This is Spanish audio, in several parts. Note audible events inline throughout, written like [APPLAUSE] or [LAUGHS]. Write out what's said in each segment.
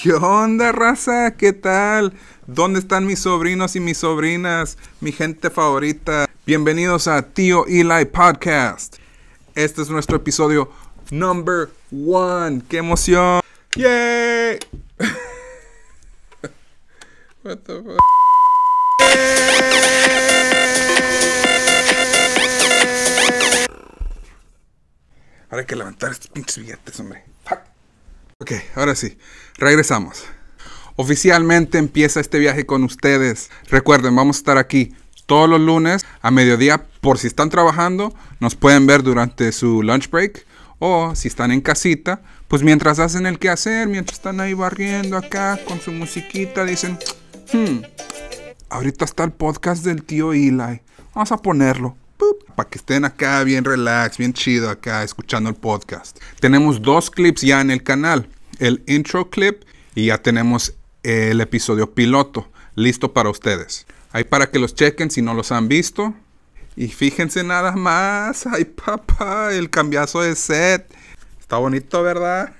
¿Qué onda, raza? ¿Qué tal? ¿Dónde están mis sobrinos y mis sobrinas? Mi gente favorita. Bienvenidos a Tío Eli Podcast. Este es nuestro episodio number one. ¡Qué emoción! ¡Yay! [LAUGHS] What the Ahora hay que levantar estos pinches billetes, hombre. Fuck. Ok, ahora sí, regresamos. Oficialmente empieza este viaje con ustedes. Recuerden, vamos a estar aquí todos los lunes a mediodía. Por si están trabajando, nos pueden ver durante su lunch break. O si están en casita, pues mientras hacen el quehacer, mientras están ahí barriendo acá con su musiquita, dicen, hmm, ahorita está el podcast del tío Eli. Vamos a ponerlo para que estén acá bien relax, bien chido acá escuchando el podcast. Tenemos dos clips ya en el canal el intro clip y ya tenemos el episodio piloto listo para ustedes. Ahí para que los chequen si no los han visto. Y fíjense nada más, ay papá, el cambiazo de set. Está bonito, ¿verdad?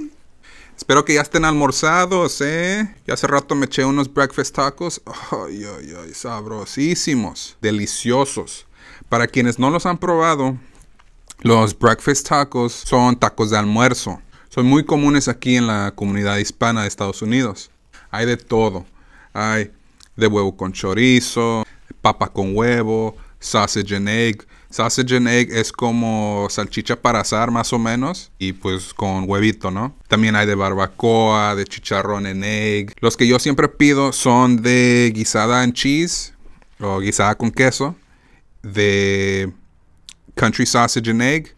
[LAUGHS] Espero que ya estén almorzados, ¿eh? Ya hace rato me eché unos breakfast tacos. Ay, ay, ay, sabrosísimos, deliciosos. Para quienes no los han probado, los breakfast tacos son tacos de almuerzo son muy comunes aquí en la comunidad hispana de Estados Unidos. Hay de todo. Hay de huevo con chorizo, papa con huevo, sausage and egg. Sausage and egg es como salchicha para asar más o menos y pues con huevito, ¿no? También hay de barbacoa, de chicharrón en egg. Los que yo siempre pido son de guisada en cheese o guisada con queso, de country sausage and egg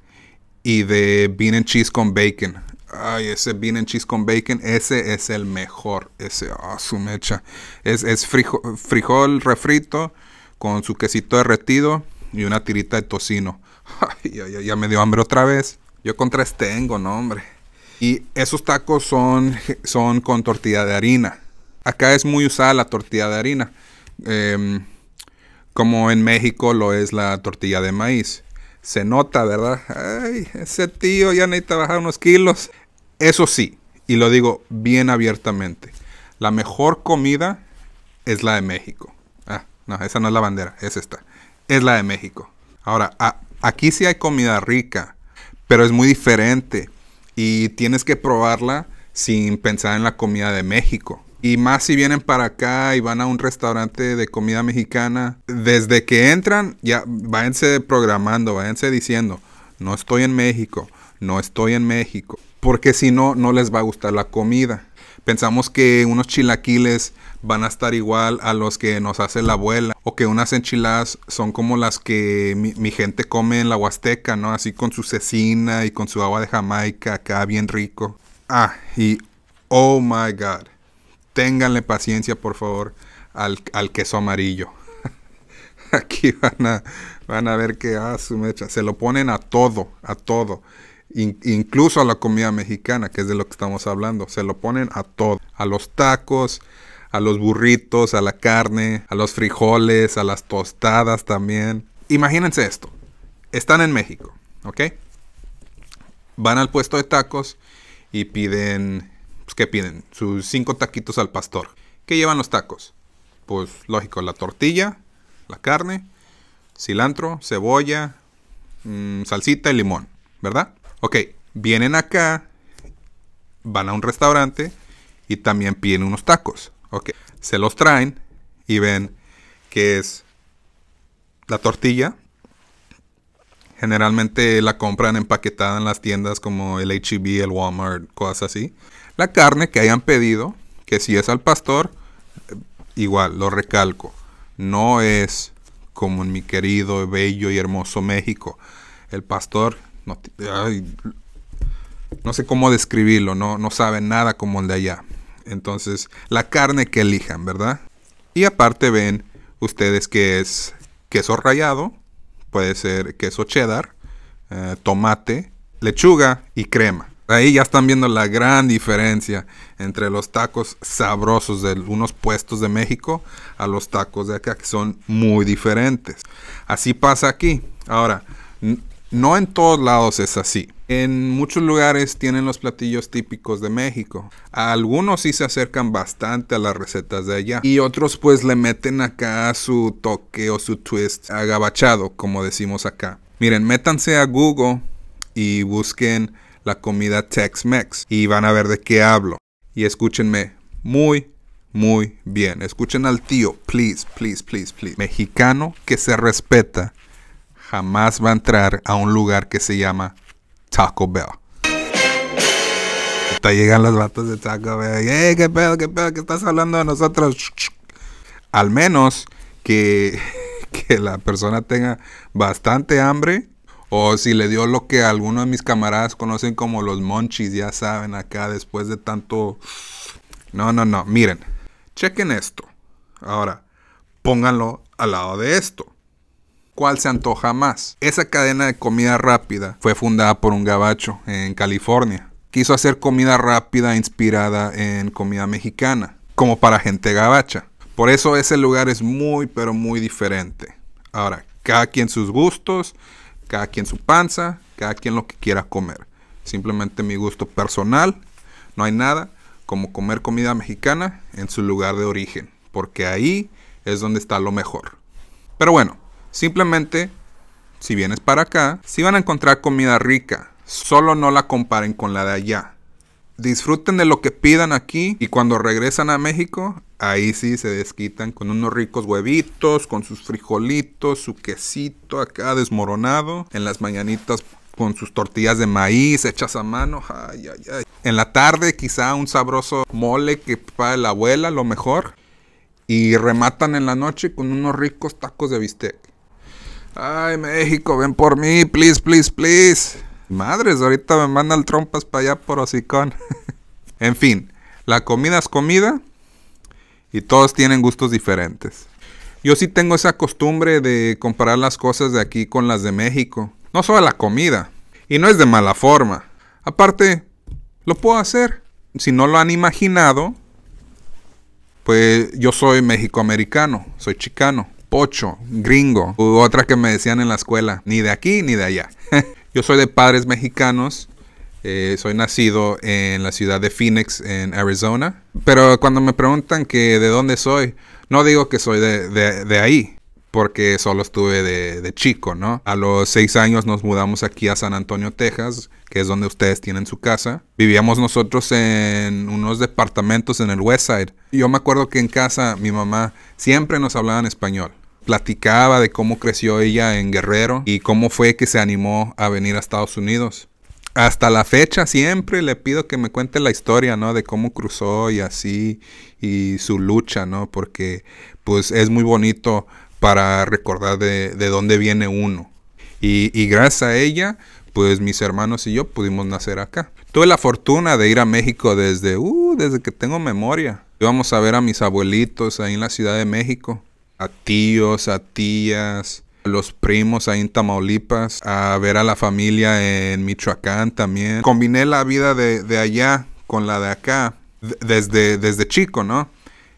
y de bean and cheese con bacon. Ay, ese bean and cheese con bacon, ese es el mejor. Ese, ah, su mecha. Es, frijol refrito con su quesito derretido y una tirita de tocino. [LAUGHS] Ay, ya, me dio hambre otra vez. Yo con tres tengo, no, hombre. Y esos tacos son, son con tortilla de harina. Acá es muy usada la tortilla de harina. Em, como en México lo es la tortilla de maíz. Se nota, ¿verdad? Ay, ese tío ya necesita bajar unos kilos. Eso sí, y lo digo bien abiertamente, la mejor comida es la de México. Ah, no, esa no es la bandera, es esta. Es la de México. Ahora, aquí sí hay comida rica, pero es muy diferente y tienes que probarla sin pensar en la comida de México. Y más si vienen para acá y van a un restaurante de comida mexicana, desde que entran, ya váyanse programando, váyanse diciendo, no estoy en México, no estoy en México, porque si no, no les va a gustar la comida. Pensamos que unos chilaquiles van a estar igual a los que nos hace la abuela, o que unas enchiladas son como las que mi, gente come en la Huasteca, ¿no? Así con su cecina y con su agua de Jamaica, acá bien rico. Ah, y oh my god, ténganle paciencia por favor al, al queso amarillo. [LAUGHS] aquí van a, van a ver que ah, mecha, se lo ponen a todo, a todo. incluso a la comida mexicana, que es de lo que estamos hablando. Se lo ponen a todo. A los tacos, a los burritos, a la carne, a los frijoles, a las tostadas también. Imagínense esto. Están en México, ¿ok? Van al puesto de tacos y piden, pues, ¿qué piden? Sus cinco taquitos al pastor. ¿Qué llevan los tacos? Pues lógico, la tortilla, la carne, cilantro, cebolla, mm, salsita y limón, ¿verdad? Ok, vienen acá, van a un restaurante y también piden unos tacos. Ok, se los traen y ven que es la tortilla. Generalmente la compran empaquetada en las tiendas como el HB, e el Walmart, cosas así. La carne que hayan pedido, que si es al pastor, eh, igual, lo recalco no es como en mi querido, bello y hermoso México. El pastor, no, sé cómo describirlo, no, no sabe nada como el de allá. Entonces, la carne que elijan, ¿verdad? Y aparte ven ustedes que es queso rallado, puede ser queso cheddar, eh, tomate, lechuga y crema. Ahí ya están viendo la gran diferencia entre los tacos sabrosos de unos puestos de México a los tacos de acá, que son muy diferentes. Así pasa aquí. Ahora, no en todos lados es así. En muchos lugares tienen los platillos típicos de México. algunos sí se acercan bastante a las recetas de allá. Y otros pues le meten acá su toque o su twist agabachado, como decimos acá. Miren, métanse a Google y busquen la comida Tex-Mex y van a ver de qué hablo. Y escúchenme muy, muy bien. Escuchen al tío, please, please, please, please. Mexicano que se respeta jamás va a entrar a un lugar que se llama Taco Bell. Hasta llegan las batas de Taco Bell. qué pedo, qué pedo, ¿Qué estás hablando de nosotros. Al menos que, [LAUGHS] que la persona tenga bastante hambre o si le dio lo que algunos de mis camaradas conocen como los monchis, ya saben, acá después de tanto... No, no, no, miren, chequen esto. Ahora, pónganlo al lado de esto. ¿Cuál se antoja más? Esa cadena de comida rápida fue fundada por un gabacho en California. Quiso hacer comida rápida inspirada en comida mexicana, como para gente gabacha. Por eso ese lugar es muy, pero muy diferente. Ahora, cada quien sus gustos cada quien su panza, cada quien lo que quiera comer. Simplemente mi gusto personal, no hay nada como comer comida mexicana en su lugar de origen, porque ahí es donde está lo mejor. Pero bueno, simplemente si vienes para acá, si van a encontrar comida rica, solo no la comparen con la de allá. Disfruten de lo que pidan aquí y cuando regresan a México, Ahí sí se desquitan con unos ricos huevitos, con sus frijolitos, su quesito acá desmoronado. En las mañanitas con sus tortillas de maíz hechas a mano. Ay, ay, ay. En la tarde quizá un sabroso mole que para la abuela, lo mejor. Y rematan en la noche con unos ricos tacos de bistec. Ay, México, ven por mí, please, please, please. Madres, ahorita me mandan trompas para allá por hocicón. [LAUGHS] en fin, la comida es comida y todos tienen gustos diferentes. Yo sí tengo esa costumbre de comparar las cosas de aquí con las de México. No solo la comida. Y no es de mala forma. Aparte, lo puedo hacer. Si no lo han imaginado, pues yo soy México-americano. soy chicano, pocho, gringo. U otra que me decían en la escuela, ni de aquí ni de allá. [LAUGHS] yo soy de padres mexicanos eh, soy nacido en la ciudad de Phoenix, en Arizona. Pero cuando me preguntan que de dónde soy, no digo que soy de, ahí, porque solo estuve de, de, chico, ¿no? A los seis años nos mudamos aquí a San Antonio, Texas, que es donde ustedes tienen su casa. Vivíamos nosotros en unos departamentos en el Westside. Side. Yo me acuerdo que en casa mi mamá siempre nos hablaba en español. Platicaba de cómo creció ella en Guerrero y cómo fue que se animó a venir a Estados Unidos hasta la fecha siempre le pido que me cuente la historia, ¿no? De cómo cruzó y así, y su lucha, ¿no? Porque pues es muy bonito para recordar de, dónde viene uno. Y, gracias a ella, pues mis hermanos y yo pudimos nacer acá. Tuve la fortuna de ir a México desde, uh, desde que tengo memoria. Íbamos a ver a mis abuelitos ahí en la Ciudad de México, a tíos, a tías, los primos ahí en Tamaulipas, a ver a la familia en Michoacán también. Combiné la vida de, allá con la de acá desde, desde chico, ¿no?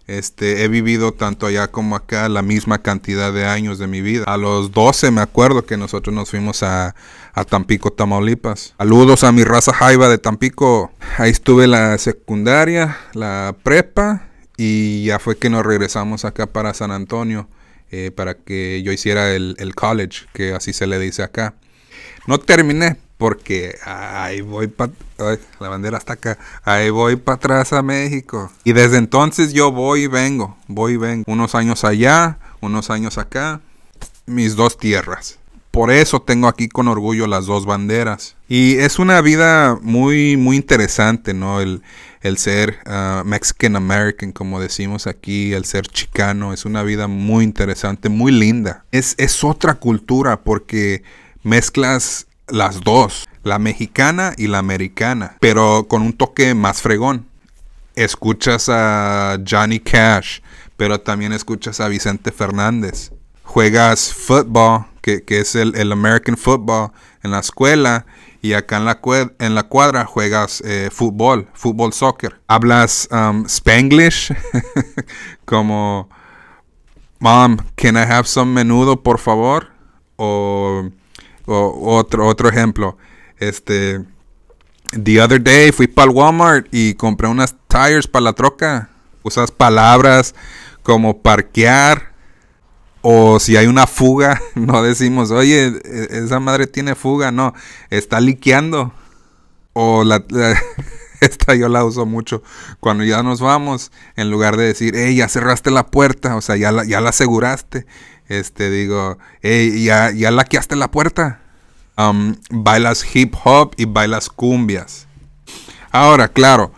Este, he vivido tanto allá como acá la misma cantidad de años de mi vida. A los 12 me acuerdo que nosotros nos fuimos a, a Tampico, Tamaulipas. Saludos a mi raza jaiba de Tampico. Ahí estuve la secundaria, la prepa y ya fue que nos regresamos acá para San Antonio. Eh, para que yo hiciera el, college, que así se le dice acá. No terminé porque ahí voy para... La bandera está acá. Ahí voy para atrás a México. Y desde entonces yo voy y vengo, voy y vengo. Unos años allá, unos años acá. Mis dos tierras. Por eso tengo aquí con orgullo las dos banderas. Y es una vida muy, muy interesante, ¿no? El, el ser ah, Mexican American, como decimos aquí, el ser chicano, es una vida muy interesante, muy linda. Es, es otra cultura porque mezclas las dos, la mexicana y la americana, pero con un toque más fregón. Escuchas a Johnny Cash, pero también escuchas a Vicente Fernández. Juegas fútbol, que, es el, el American football en la escuela y acá en la, cuadra juegas eh, fútbol, fútbol soccer. Hablas um, spanglish [LAUGHS] como Mom, can I have some menudo por favor? O, otro, otro ejemplo, este The other day fui para el Walmart y compré unas tires para la troca. Usas palabras como parquear, o si hay una fuga, [LAUGHS] no decimos, oye, e-, esa madre tiene fuga, no, está liqueando. O la, [LAUGHS] esta yo la uso mucho. Cuando ya nos vamos, en lugar de decir, hey, ya cerraste la puerta, o sea, ya la, aseguraste, este, digo, hey, ya, ya laqueaste la puerta. Um, bailas hip hop y bailas cumbias. Ahora, claro,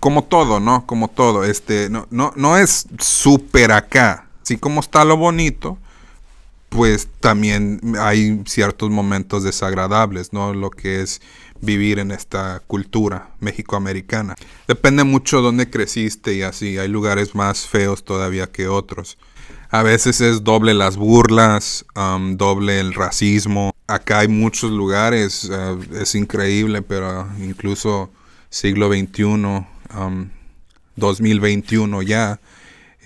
como todo, ¿no? Como todo, este, no, no, no es súper acá así como está lo bonito, pues también hay ciertos momentos desagradables, ¿no? Lo que es vivir en esta cultura mexicoamericana. Depende mucho dónde creciste y así. Hay lugares más feos todavía que otros. A veces es doble las burlas, doble el racismo. Acá hay muchos lugares, eh, es increíble, pero incluso siglo XXI, 2021 ya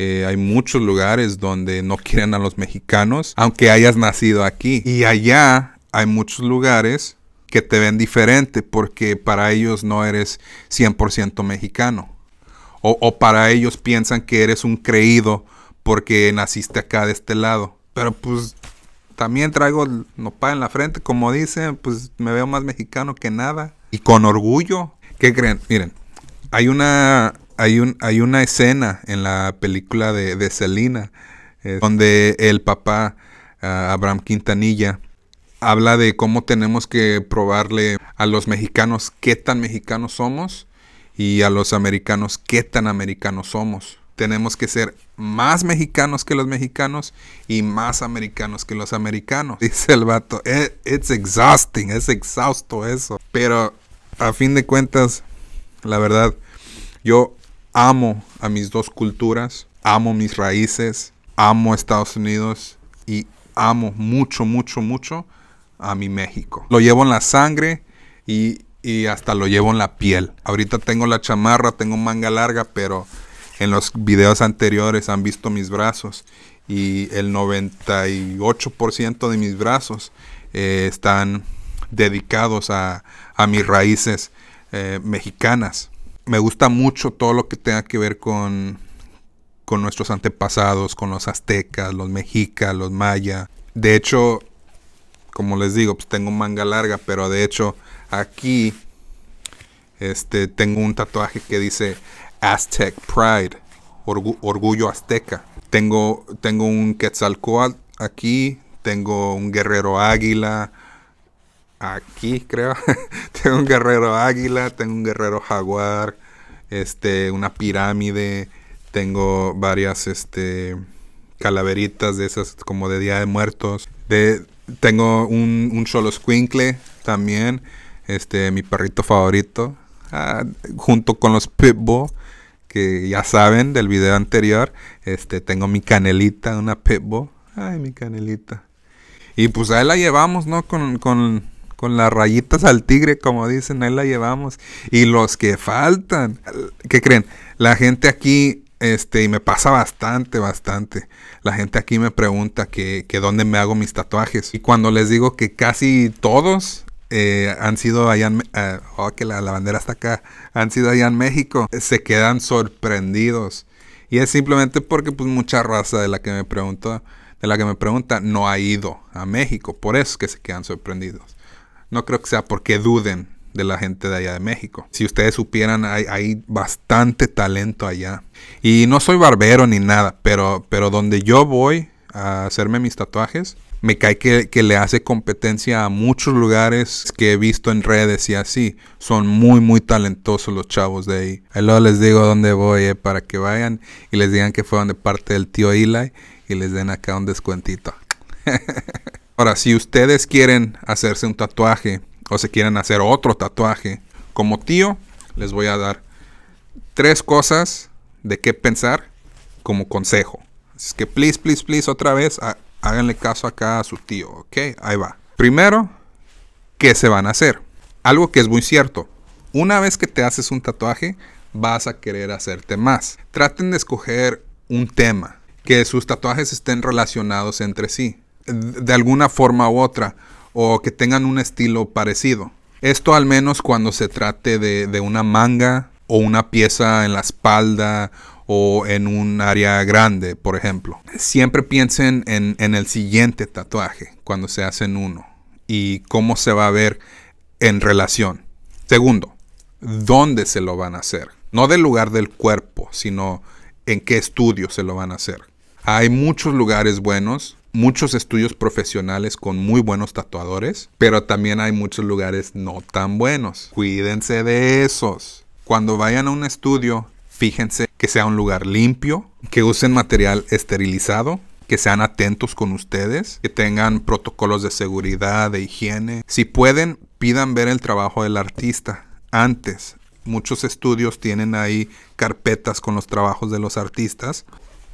eh, hay muchos lugares donde no quieren a los mexicanos, aunque hayas nacido aquí. Y allá hay muchos lugares que te ven diferente porque para ellos no eres 100% mexicano. O, para ellos piensan que eres un creído porque naciste acá de este lado. Pero pues también traigo no nopal en la frente, como dicen, pues me veo más mexicano que nada. Y con orgullo. ¿Qué creen? Miren, hay una hay, un, hay una escena en la película de, de Selena eh, donde el papá, ah, Abraham Quintanilla, habla de cómo tenemos que probarle a los mexicanos qué tan mexicanos somos y a los americanos qué tan americanos somos. Tenemos que ser más mexicanos que los mexicanos y más americanos que los americanos. [LAUGHS] Dice el vato, e, it's exhausting, es exhausto eso. Pero a fin de cuentas, la verdad, yo amo a mis dos culturas, amo mis raíces, amo Estados Unidos y amo mucho, mucho, mucho a mi México. Lo llevo en la sangre y, hasta lo llevo en la piel. Ahorita tengo la chamarra, tengo manga larga, pero en los videos anteriores han visto mis brazos y el 98% de mis brazos eh, están dedicados a, mis raíces eh, mexicanas me gusta mucho todo lo que tenga que ver con, con nuestros antepasados, con los aztecas, los mexicas, los mayas. De hecho, como les digo, pues tengo manga larga, pero de hecho aquí este, tengo un tatuaje que dice Aztec Pride, orgullo azteca. Tengo, tengo un Quetzalcoatl aquí, tengo un guerrero águila, aquí, creo. [LAUGHS] tengo un guerrero águila, tengo un guerrero jaguar, este, una pirámide, tengo varias este, calaveritas de esas como de Día de Muertos. De, tengo un, solo squinkle también, este, mi perrito favorito, ah, junto con los pitbull que ya saben del video anterior, este, tengo mi canelita, una pitbull. Ay, mi canelita. Y pues ahí la llevamos, ¿no? con con las rayitas al tigre, como dicen, ahí la llevamos. Y los que faltan, ¿qué creen? La gente aquí, este, y me pasa bastante, bastante. La gente aquí me pregunta que, dónde me hago mis tatuajes. Y cuando les digo que casi todos eh, han sido allá en, eh, oh, que la, bandera está acá, han sido allá en México, se quedan sorprendidos. Y es simplemente porque pues mucha raza de la que me pregunta, de la que me pregunta no ha ido a México, por eso que se quedan sorprendidos. No creo que sea porque duden de la gente de allá de México. Si ustedes supieran, hay, bastante talento allá. Y no soy barbero ni nada, pero, pero donde yo voy a hacerme mis tatuajes, me cae que, que, le hace competencia a muchos lugares que he visto en redes y así. Son muy, muy talentosos los chavos de ahí. Ahí luego les digo dónde voy eh, para que vayan y les digan que fueron de parte del tío Eli y les den acá un descuentito. [LAUGHS] Ahora, si ustedes quieren hacerse un tatuaje o se quieren hacer otro tatuaje como tío, les voy a dar tres cosas de qué pensar como consejo. Así es que, please, please, please, otra vez, háganle caso acá a su tío, ¿ok? Ahí va. Primero, ¿qué se van a hacer? Algo que es muy cierto. Una vez que te haces un tatuaje, vas a querer hacerte más. Traten de escoger un tema, que sus tatuajes estén relacionados entre sí de alguna forma u otra o que tengan un estilo parecido. Esto al menos cuando se trate de, de una manga o una pieza en la espalda o en un área grande, por ejemplo. Siempre piensen en, en, el siguiente tatuaje cuando se hacen uno y cómo se va a ver en relación. Segundo, ¿dónde se lo van a hacer? No del lugar del cuerpo, sino en qué estudio se lo van a hacer. Hay muchos lugares buenos muchos estudios profesionales con muy buenos tatuadores, pero también hay muchos lugares no tan buenos. Cuídense de esos. Cuando vayan a un estudio, fíjense que sea un lugar limpio, que usen material esterilizado, que sean atentos con ustedes, que tengan protocolos de seguridad, de higiene. Si pueden, pidan ver el trabajo del artista antes. Muchos estudios tienen ahí carpetas con los trabajos de los artistas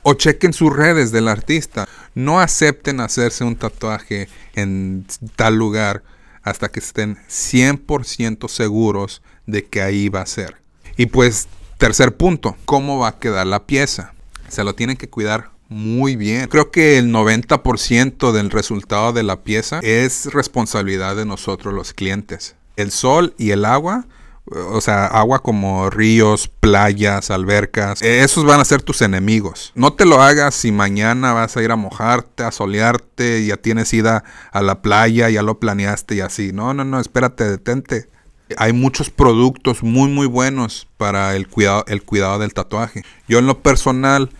o chequen sus redes del artista. No acepten hacerse un tatuaje en tal lugar hasta que estén 100% seguros de que ahí va a ser. Y pues, tercer punto, ¿cómo va a quedar la pieza? Se lo tienen que cuidar muy bien. Creo que el 90% del resultado de la pieza es responsabilidad de nosotros los clientes. El sol y el agua o sea, agua como ríos, playas, albercas. E-, esos van a ser tus enemigos. No te lo hagas si mañana vas a ir a mojarte, a solearte, ya tienes ida a la playa, ya lo planeaste y así. No, no, no, espérate, detente. Hay muchos productos muy, muy buenos para el cuidado, el cuidado del tatuaje. Yo en lo personal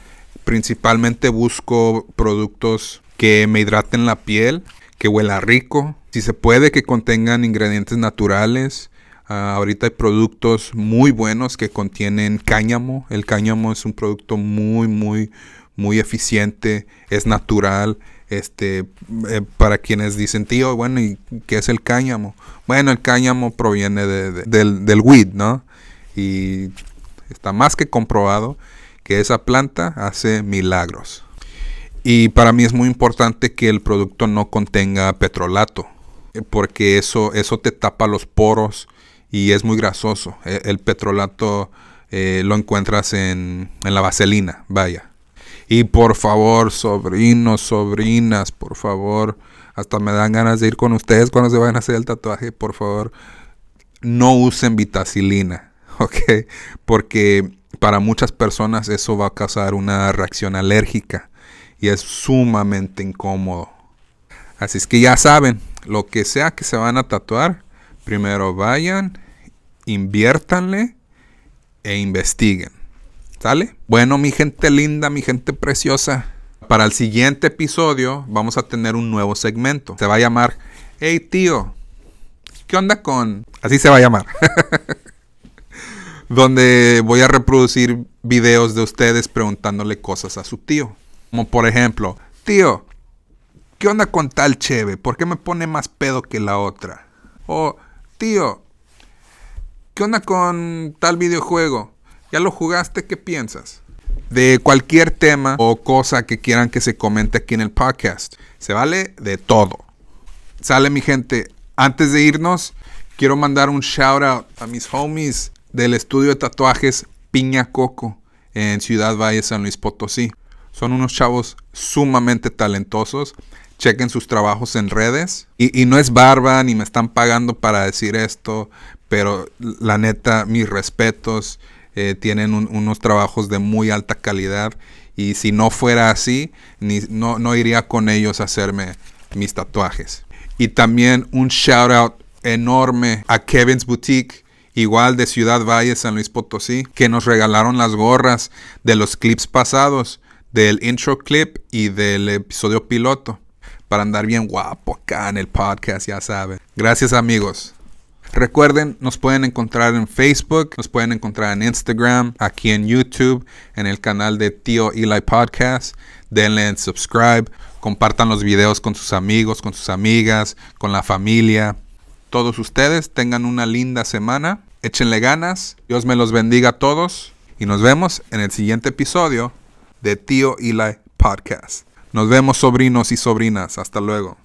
principalmente busco productos que me hidraten la piel, que huela rico, si se puede que contengan ingredientes naturales, Ah, ahorita hay productos muy buenos que contienen cáñamo. El cáñamo es un producto muy, muy, muy eficiente, es natural. Este, eh, para quienes dicen, tío, bueno, ¿y qué es el cáñamo? Bueno, el cáñamo proviene del, del weed, ¿no? Y está más que comprobado que esa planta hace milagros. Y para mí es muy importante que el producto no contenga petrolato, eh, porque eso, eso te tapa los poros y es muy grasoso. E, el, petrolato eh, lo encuentras en, en la vaselina, vaya. Y por favor, sobrinos, sobrinas, por favor, hasta me dan ganas de ir con ustedes cuando se vayan a hacer el tatuaje, por favor, no usen vitacilina, [LAUGHS] ¿ok? Porque para muchas personas eso va a causar una reacción alérgica y es sumamente incómodo. Así es que ya saben, lo que sea que se van a tatuar, primero vayan inviértanle e investiguen. ¿Sale? Bueno, mi gente linda, mi gente preciosa. Para el siguiente episodio vamos a tener un nuevo segmento. Se va a llamar, hey tío, ¿qué onda con...? Así se va a llamar. [LAUGHS] Donde voy a reproducir videos de ustedes preguntándole cosas a su tío. Como por ejemplo, tío, ¿qué onda con tal cheve? ¿Por qué me pone más pedo que la otra? O, tío, ¿Qué onda con tal videojuego? ¿Ya lo jugaste? ¿Qué piensas? De cualquier tema o cosa que quieran que se comente aquí en el podcast. Se vale de todo. Sale mi gente. Antes de irnos, quiero mandar un shout out a mis homies del estudio de tatuajes Piña Coco en Ciudad Valle, San Luis Potosí. Son unos chavos sumamente talentosos. Chequen sus trabajos en redes. Y, y, no es barba, ni me están pagando para decir esto pero la neta, mis respetos, eh, tienen unos trabajos de muy alta calidad y si no fuera así, no, no, iría con ellos a hacerme mis tatuajes. Y también un shout out enorme a Kevin's Boutique, igual de Ciudad Valle, San Luis Potosí, que nos regalaron las gorras de los clips pasados, del intro clip y del episodio piloto, para andar bien guapo acá en el podcast, ya saben. Gracias amigos. Recuerden, nos pueden encontrar en Facebook, nos pueden encontrar en Instagram, aquí en YouTube, en el canal de Tío Eli Podcast. Denle en subscribe, compartan los videos con sus amigos, con sus amigas, con la familia. Todos ustedes tengan una linda semana, échenle ganas, Dios me los bendiga a todos y nos vemos en el siguiente episodio de Tío Eli Podcast. Nos vemos sobrinos y sobrinas, hasta luego.